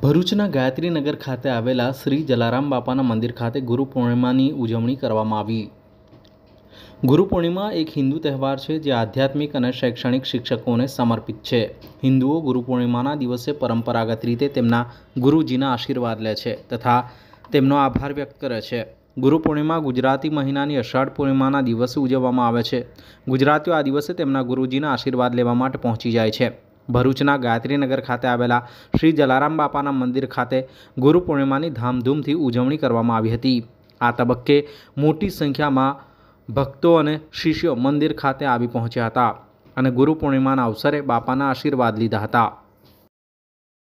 ભરૂચના ગાયત્રીનગર ખાતે આવેલા શ્રી જલારામ બાપાના મંદિર ખાતે ગુરુ પૂર્ણિમાની ઉજવણી કરવામાં આવી ગુરુ પૂર્ણિમા એક હિન્દુ તહેવાર છે જે આધ્યાત્મિક અને શૈક્ષણિક શિક્ષકોને સમર્પિત છે હિન્દુઓ ગુરુ પૂર્ણિમાના દિવસે પરંપરાગત રીતે તેમના ગુરુજીના આશીર્વાદ લે છે તથા તેમનો આભાર વ્યક્ત કરે છે ગુરુ પૂર્ણિમા ગુજરાતી મહિનાની અષાઢ પૂર્ણિમાના દિવસે ઉજવવામાં આવે છે ગુજરાતીઓ આ દિવસે તેમના ગુરુજીના આશીર્વાદ લેવા માટે પહોંચી જાય છે ભરૂચના ગાયત્રીનગર ખાતે આવેલા શ્રી જલારામ બાપાના મંદિર ખાતે ગુરુ પૂર્ણિમાની ધામધૂમથી ઉજવણી કરવામાં આવી હતી આ તબક્કે મોટી સંખ્યામાં ભક્તો અને શિષ્યો મંદિર ખાતે આવી પહોંચ્યા હતા અને ગુરુ પૂર્ણિમાના અવસરે બાપાના આશીર્વાદ લીધા હતા